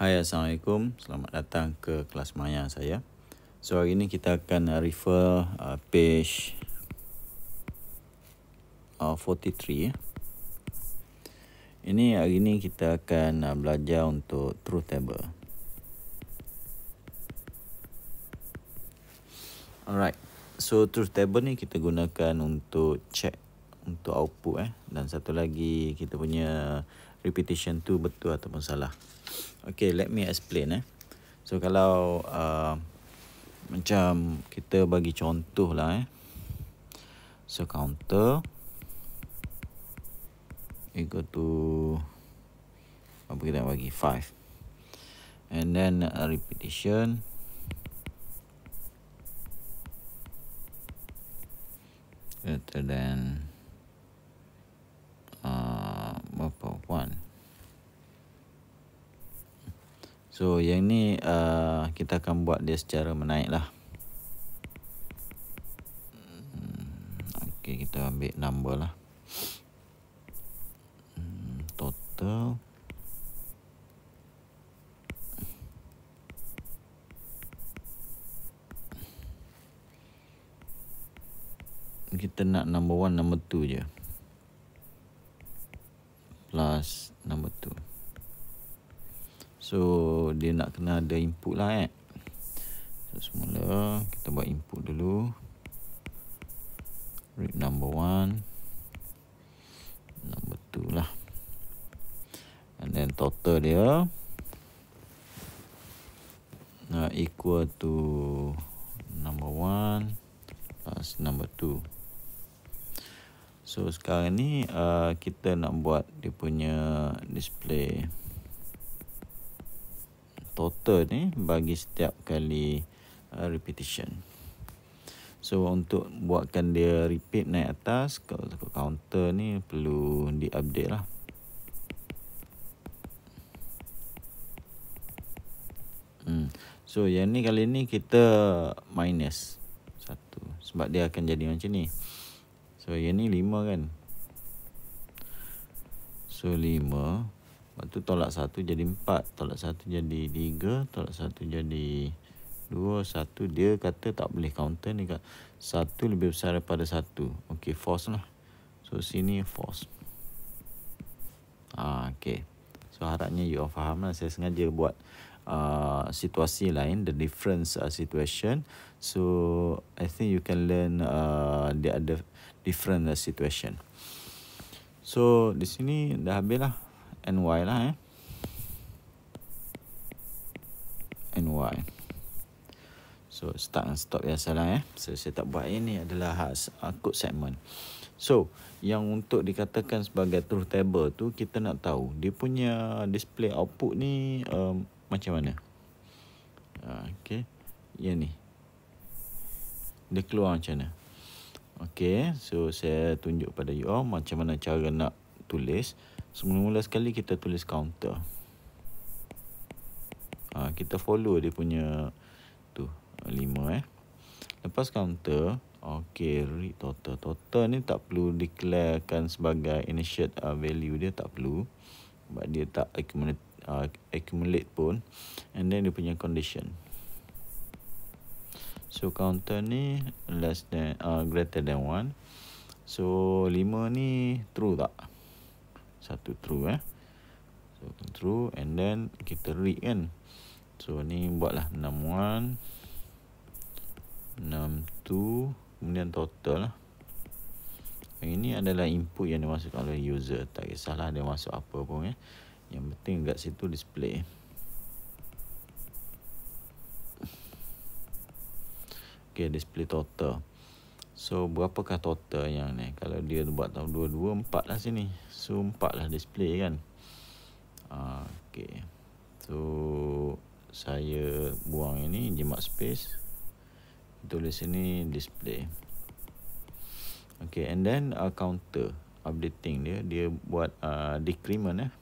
Hai Assalamualaikum, selamat datang ke kelas maya saya So hari ni kita akan refer uh, page uh, 43 ya. Ini hari ni kita akan uh, belajar untuk truth table Alright, so truth table ni kita gunakan untuk check untuk output eh Dan satu lagi kita punya repetition tu betul ataupun salah. Okay, let me explain eh. So, kalau uh, macam kita bagi contoh lah eh. So, counter equal to apa kita bagi? 5. And then a uh, repetition greater than So yang ni uh, kita akan buat dia secara menaik lah hmm, Okay kita ambil number lah hmm, Total Kita nak number one, number two je Plus number two. So dia nak kena ada input lah eh. So semula kita buat input dulu. Read number 1. Number 2 lah. And then total dia Nah uh, equal to number 1 plus number 2. So sekarang ni uh, kita nak buat dia punya display total ni bagi setiap kali uh, repetition. So untuk buatkan dia repeat naik atas kalau counter ni perlu di update lah. Hmm. So yang ni kali ni kita minus satu. sebab dia akan jadi macam ni. So yang ni lima kan. So lima. Lepas tu tolak satu jadi empat Tolak satu jadi tiga Tolak satu jadi dua Satu dia kata tak boleh counter ni kat Satu lebih besar daripada satu Okay false lah So sini false. Ah, okay So harapnya you all faham lah Saya sengaja buat uh, situasi lain The difference uh, situation So I think you can learn uh, The other different uh, situation So di sini dah habis lah NY lah eh. NY. So start and stop ya salah eh. So saya tak buat ini adalah has akut uh, segment. So yang untuk dikatakan sebagai truth table tu kita nak tahu dia punya display output ni um, macam mana. Ah, okay. Ya ni. Dia keluar macam mana. Okay. So saya tunjuk pada you all macam mana cara nak tulis. Semula-mula sekali kita tulis counter ha, Kita follow dia punya Tu 5 eh Lepas counter Okay read total Total ni tak perlu declarekan sebagai initiate uh, value dia tak perlu Sebab dia tak accumulate, uh, accumulate pun And then dia punya condition So counter ni less than uh, greater than 1 So 5 ni true tak? satu true eh so true and then kita read kan so ni buatlah 6 1 6 2 kemudian total lah ini adalah input yang dimasukkan oleh user tak kisahlah dia masuk apa pun eh yang penting dekat situ display Okay, display total So berapakah total yang ni Kalau dia buat tahun 22 4 lah sini So 4 lah display kan ah, Okay So Saya buang ini jimat space Tulis sini display Okay and then uh, Counter Updating dia Dia buat uh, decrement eh.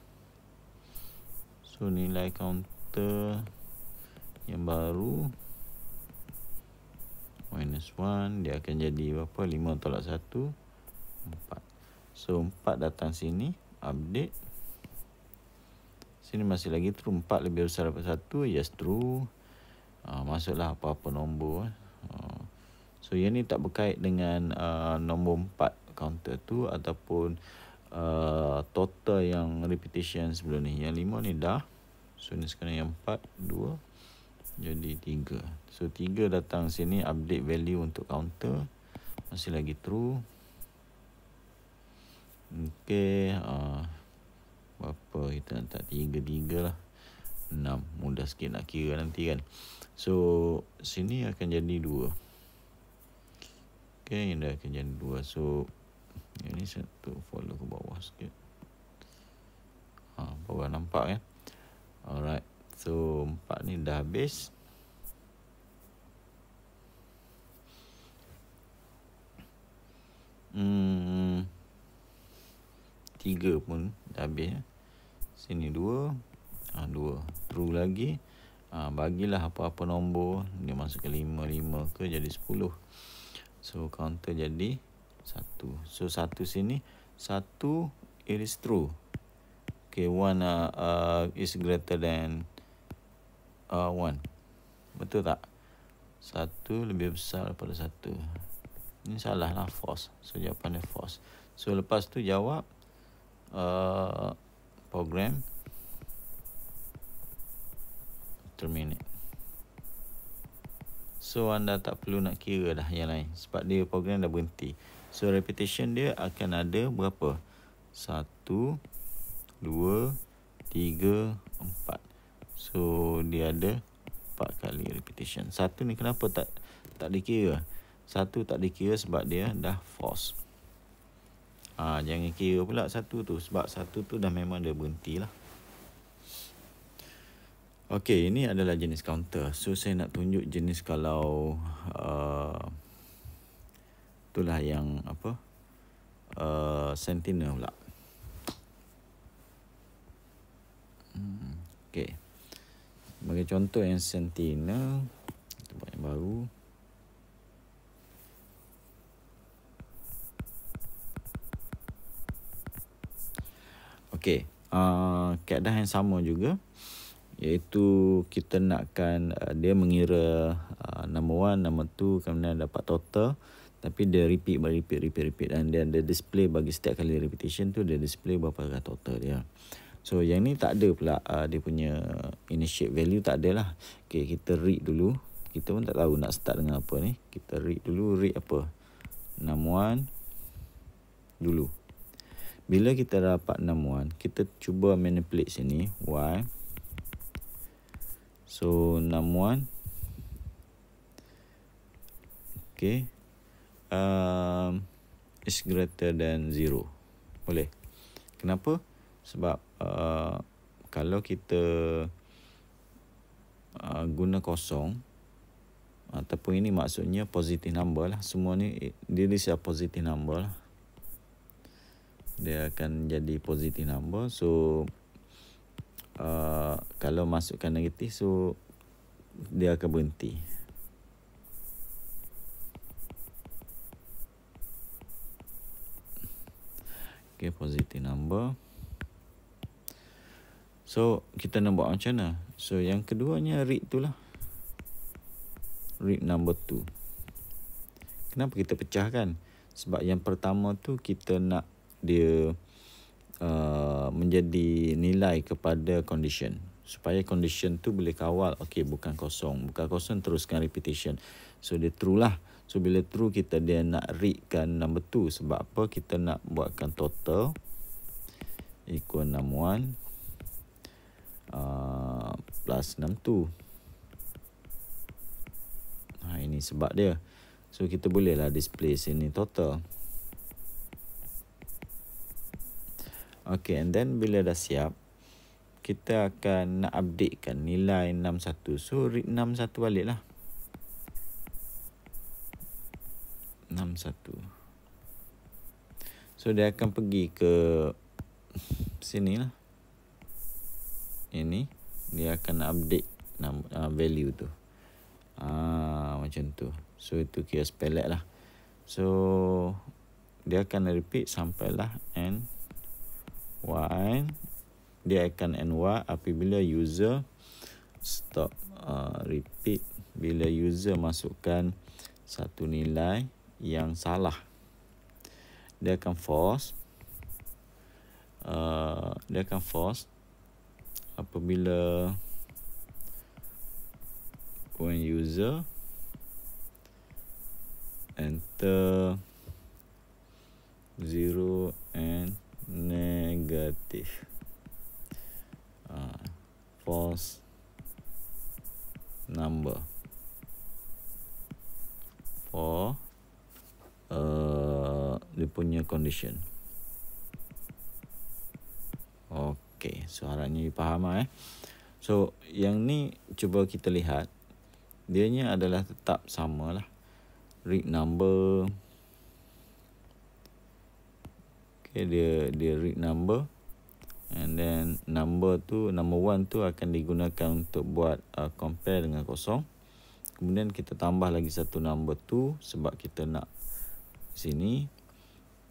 So nilai counter Yang baru minus 1 dia akan jadi berapa 5 tolak 1 4 so 4 datang sini update sini masih lagi true 4 lebih besar daripada 1 yes true uh, masuklah apa-apa nombor uh, so yang ni tak berkait dengan uh, nombor 4 counter tu ataupun uh, total yang repetition sebelum ni yang 5 ni dah so ni sekarang yang 4 2 jadi 3 so 3 datang sini update value untuk counter masih lagi true ok uh, berapa kita nak tak 3 3 lah 6 mudah sikit nak kira nanti kan so sini akan jadi 2 ok ini akan jadi 2 so ini satu follow ke bawah sikit ha, bawah nampak kan alright So empat ni dah habis Hmm Tiga pun dah habis ya. Sini dua ha, Dua True lagi ha, Bagilah apa-apa nombor Dia masuk ke lima Lima ke jadi sepuluh So counter jadi Satu So satu sini Satu It is true Okay one uh, uh, Is greater than uh, one. Betul tak? Satu lebih besar daripada satu. Ini salah lah false. So jawapan dia false. So lepas tu jawab uh, program terminate. So anda tak perlu nak kira dah yang lain Sebab dia program dah berhenti So repetition dia akan ada berapa? Satu Dua Tiga Empat So dia ada 4 kali repetition Satu ni kenapa tak tak dikira Satu tak dikira sebab dia dah false. ha, ah, Jangan kira pula satu tu Sebab satu tu dah memang dia berhenti lah Okay ini adalah jenis counter So saya nak tunjuk jenis kalau uh, Itulah yang apa uh, Sentinel pula hmm, Okay bagi contoh yang sentina Tempat yang baru Okay uh, Keadaan yang sama juga Iaitu kita nakkan uh, Dia mengira uh, Number one, number two Kemudian dapat total Tapi dia repeat, repeat, repeat, repeat Dan dia ada display bagi setiap kali repetition tu Dia display berapa total dia So yang ni tak ada pula uh, dia punya initiate value tak ada lah. Okay kita read dulu. Kita pun tak tahu nak start dengan apa ni. Kita read dulu. Read apa? Namuan. Dulu. Bila kita dapat namuan. Kita cuba manipulate sini. Y. So namuan. Okay. Um, is greater than 0. Boleh. Kenapa? Sebab Uh, kalau kita uh, guna kosong ataupun ini maksudnya positive number lah semua ni dia ni siap positive number lah dia akan jadi positive number so uh, kalau masukkan negatif so dia akan berhenti Okay, positive number. So kita nak buat macam mana So yang keduanya read tu lah Read number two Kenapa kita pecah kan Sebab yang pertama tu kita nak dia uh, Menjadi nilai kepada condition Supaya condition tu boleh kawal Okay bukan kosong Bukan kosong teruskan repetition So dia true lah So bila true kita dia nak kan number 2 Sebab apa kita nak buatkan total Equal number 1 Ah, plus 6 tu ha, ini sebab dia so kita boleh lah display sini total Okay, and then bila dah siap kita akan nak updatekan nilai 61 so read 61 balik lah 61 so dia akan pergi ke sini lah yang ni dia akan update nama, uh, value tu ah macam tu so itu kira spelet lah so dia akan repeat sampailah n y dia akan n y apabila user stop uh, repeat bila user masukkan satu nilai yang salah dia akan force uh, dia akan force apabila when user enter zero and negative uh, false number for uh, dia punya condition okay Okay, so harapnya you faham lah eh. So, yang ni cuba kita lihat. dia ni adalah tetap sama lah. Read number. Okay, dia dia read number. And then number tu, number one tu akan digunakan untuk buat uh, compare dengan kosong. Kemudian kita tambah lagi satu number tu sebab kita nak sini.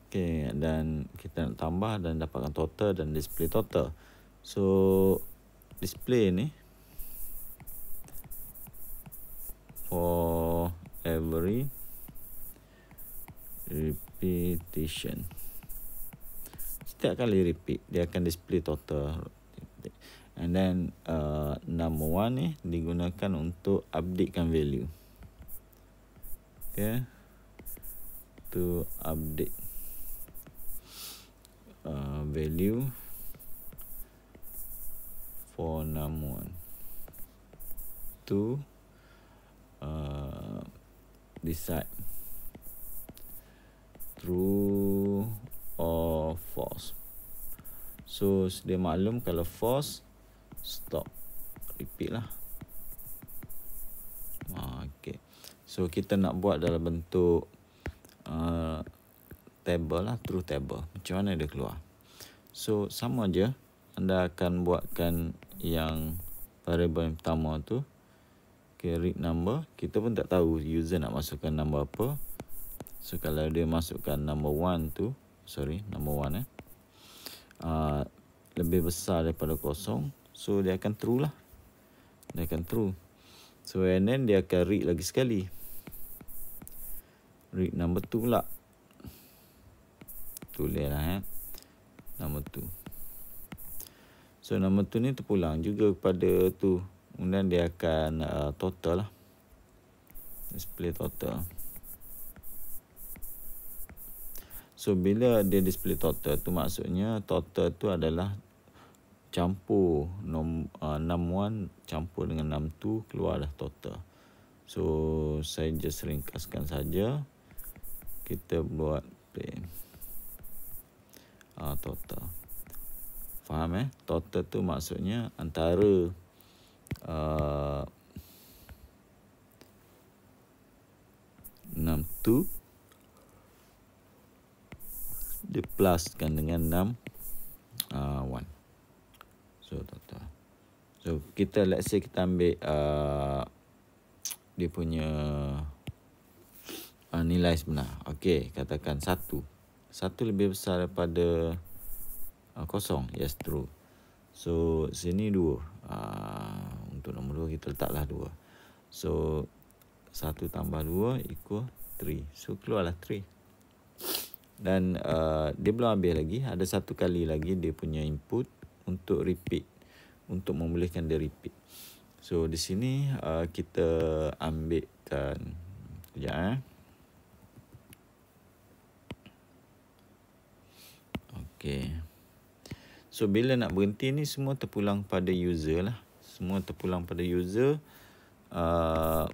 Okay, dan kita nak tambah dan dapatkan total dan display total. So, display ni. For every repetition. Setiap kali repeat, dia akan display total. And then, uh, number one ni digunakan untuk updatekan value. Okay. To update value for num1 to uh, decide true or false so dia maklum kalau false stop repeat lah ah, okay so kita nak buat dalam bentuk uh, table lah true table macam mana dia keluar So sama je anda akan buatkan yang variable yang pertama tu Okay read number Kita pun tak tahu user nak masukkan number apa So kalau dia masukkan number 1 tu Sorry number 1 eh uh, Lebih besar daripada kosong So dia akan true lah Dia akan true So and then dia akan read lagi sekali Read number 2 pula Tulis lah eh nama tu. So nama tu ni terpulang juga kepada tu. Kemudian dia akan uh, total lah. Display total. So bila dia display total tu maksudnya total tu adalah campur nom uh, num one campur dengan num two keluarlah total. So saya just ringkaskan saja. Kita buat play ha, total. Faham eh? Total tu maksudnya antara ah, enam uh, tu di pluskan dengan enam uh, one. So total. So kita let's say kita ambil uh, dia punya uh, nilai sebenar. Okey, katakan satu satu lebih besar daripada uh, kosong. Yes, true. So, sini dua. Uh, untuk nombor dua, kita letaklah dua. So, satu tambah dua equal three. So, keluarlah three. Dan uh, dia belum habis lagi. Ada satu kali lagi dia punya input untuk repeat. Untuk membolehkan dia repeat. So, di sini uh, kita ambilkan. Sekejap eh. Okay. So bila nak berhenti ni semua terpulang pada user lah. Semua terpulang pada user. Uh,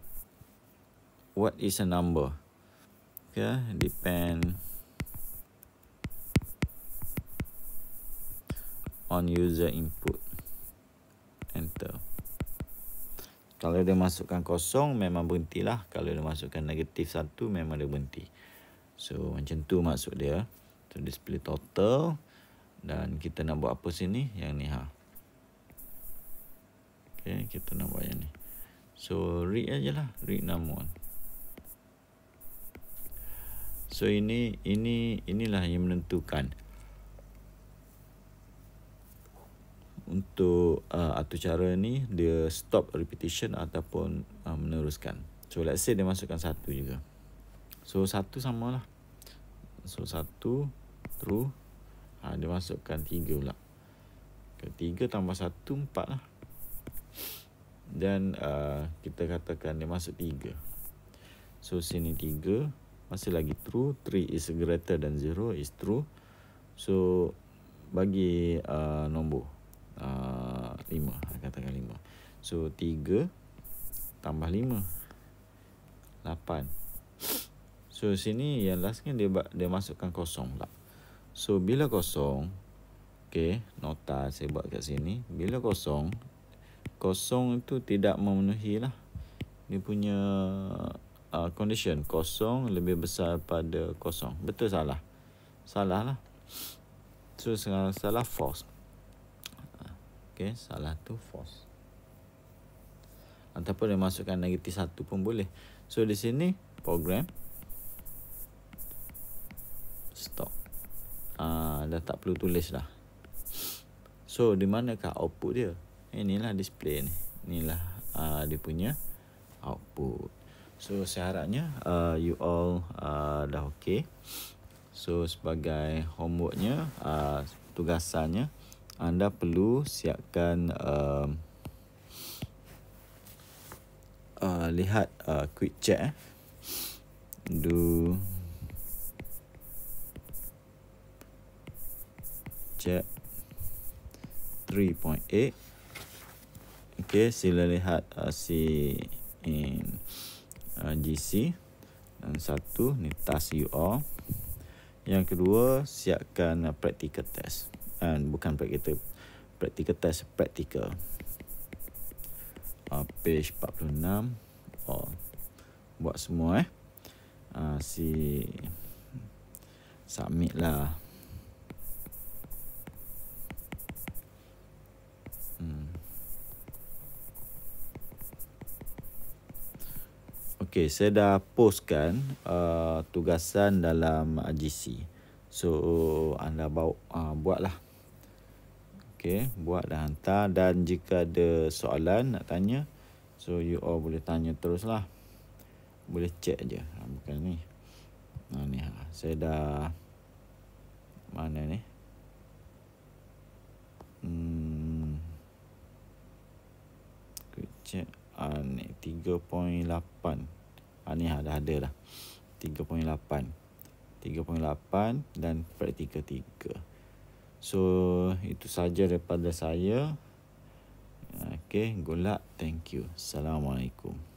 what is a number? Okay. Ah, depend on user input. Enter. Kalau dia masukkan kosong memang berhentilah. Kalau dia masukkan negatif satu memang dia berhenti. So macam tu maksud dia tu display total dan kita nak buat apa sini yang ni ha okey kita nak buat yang ni so read lah, read namun so ini ini inilah yang menentukan untuk uh, atau cara ni dia stop repetition ataupun uh, meneruskan so let's say dia masukkan satu juga so satu samalah so satu true ha, dia masukkan 3 pula ketiga tambah 1 4 lah dan uh, kita katakan dia masuk 3 so sini 3 masih lagi true 3 is greater than 0 is true so bagi uh, nombor uh, 5 katakan 5 so 3 tambah 5 8 So sini yang last ni dia dia masukkan kosong lah. So bila kosong Okay Nota saya buat kat sini Bila kosong Kosong itu tidak memenuhi lah Dia punya uh, Condition Kosong lebih besar pada kosong Betul salah Salah lah So salah, salah false Okay Salah tu false Ataupun dia masukkan negatif satu pun boleh So di sini Program Stop Ah, dah tak perlu tulis lah so di manakah output dia eh, inilah display ni inilah uh, dia punya output so saya harapnya uh, ah, you all uh, dah okay so sebagai homeworknya uh, tugasannya anda perlu siapkan um, uh, lihat uh, quick check eh. do check 3.8 ok sila lihat uh, si in uh, GC dan satu ni task you all yang kedua siapkan uh, practical test uh, bukan practical practical test practical uh, page 46 Oh, buat semua eh uh, si submit lah Okay, saya dah postkan uh, tugasan dalam GC. So, anda bawa, uh, buatlah. Okay, buat dan hantar. Dan jika ada soalan nak tanya, so you all boleh tanya teruslah. Boleh check je. Ah, bukan ni. Nah, ni ah, saya dah... Mana ni? Hmm. Kecil. Ah, ni 3.8 ha, ni ha, dah ada dah 3.8 3.8 dan praktika 3 so itu saja daripada saya ah, Okay, good luck. Thank you. Assalamualaikum.